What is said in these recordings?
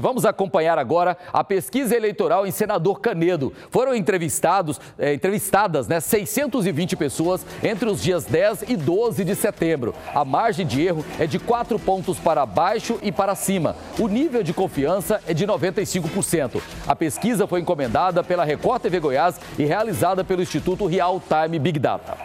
Vamos acompanhar agora a pesquisa eleitoral em Senador Canedo. Foram entrevistados, eh, entrevistadas né, 620 pessoas entre os dias 10 e 12 de setembro. A margem de erro é de 4 pontos para baixo e para cima. O nível de confiança é de 95%. A pesquisa foi encomendada pela Record TV Goiás e realizada pelo Instituto Real Time Big Data.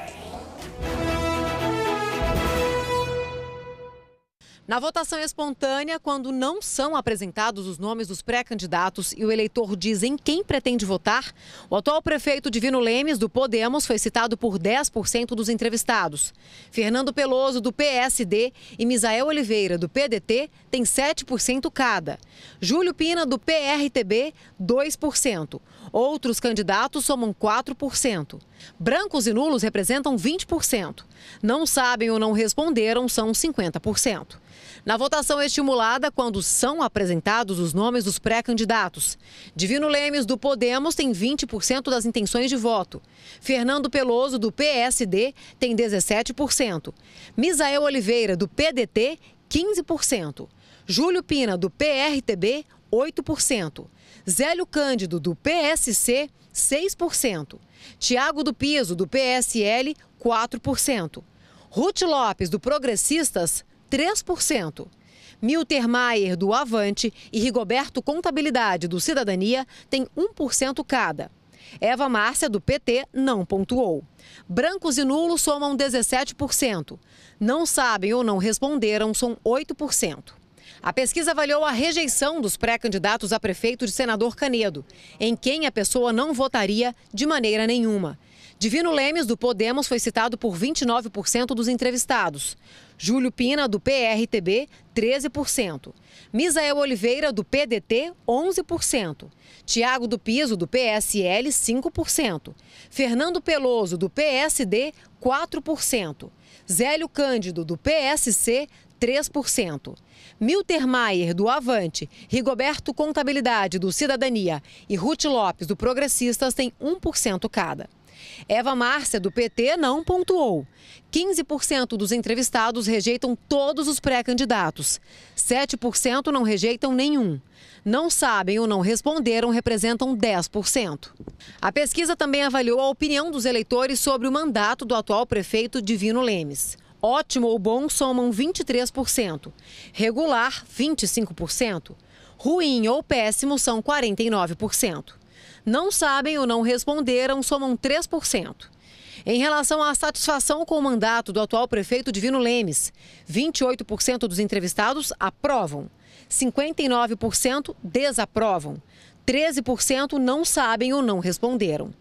Na votação espontânea, quando não são apresentados os nomes dos pré-candidatos e o eleitor diz em quem pretende votar, o atual prefeito Divino Lemes, do Podemos, foi citado por 10% dos entrevistados. Fernando Peloso, do PSD, e Misael Oliveira, do PDT, têm 7% cada. Júlio Pina, do PRTB, 2%. Outros candidatos somam 4%. Brancos e nulos representam 20%. Não sabem ou não responderam são 50%. Na votação estimulada, quando são apresentados os nomes dos pré-candidatos, Divino Lemes, do Podemos, tem 20% das intenções de voto. Fernando Peloso, do PSD, tem 17%. Misael Oliveira, do PDT, 15%. Júlio Pina, do PRTB, 8%. Zélio Cândido, do PSC, 6%. Tiago do Piso, do PSL, 4%. Ruth Lopes, do Progressistas, 3%. Milter Maier, do Avante, e Rigoberto Contabilidade, do Cidadania, têm 1% cada. Eva Márcia, do PT, não pontuou. Brancos e nulos somam 17%. Não sabem ou não responderam são 8%. A pesquisa avaliou a rejeição dos pré-candidatos a prefeito de senador Canedo, em quem a pessoa não votaria de maneira nenhuma. Divino Lemes, do Podemos, foi citado por 29% dos entrevistados. Júlio Pina, do PRTB, 13%. Misael Oliveira, do PDT, 11%. Tiago do Piso, do PSL, 5%. Fernando Peloso, do PSD, 4%. Zélio Cândido, do PSC, 3%. Milter Maier, do Avante, Rigoberto Contabilidade, do Cidadania e Ruth Lopes, do Progressistas, têm 1% cada. Eva Márcia, do PT, não pontuou. 15% dos entrevistados rejeitam todos os pré-candidatos. 7% não rejeitam nenhum. Não sabem ou não responderam representam 10%. A pesquisa também avaliou a opinião dos eleitores sobre o mandato do atual prefeito Divino Lemes. Ótimo ou bom somam 23%, regular 25%, ruim ou péssimo são 49%. Não sabem ou não responderam somam 3%. Em relação à satisfação com o mandato do atual prefeito Divino Lemes, 28% dos entrevistados aprovam, 59% desaprovam, 13% não sabem ou não responderam.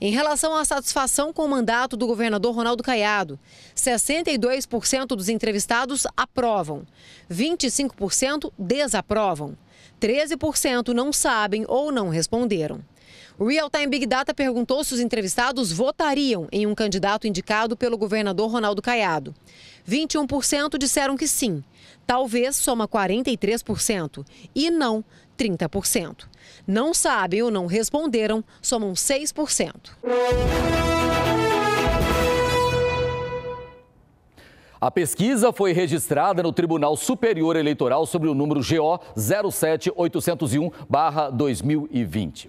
Em relação à satisfação com o mandato do governador Ronaldo Caiado, 62% dos entrevistados aprovam, 25% desaprovam, 13% não sabem ou não responderam. O Real Time Big Data perguntou se os entrevistados votariam em um candidato indicado pelo governador Ronaldo Caiado. 21% disseram que sim. Talvez soma 43% e não 30%. Não sabem ou não responderam, somam 6%. A pesquisa foi registrada no Tribunal Superior Eleitoral sobre o número GO 07801-2020.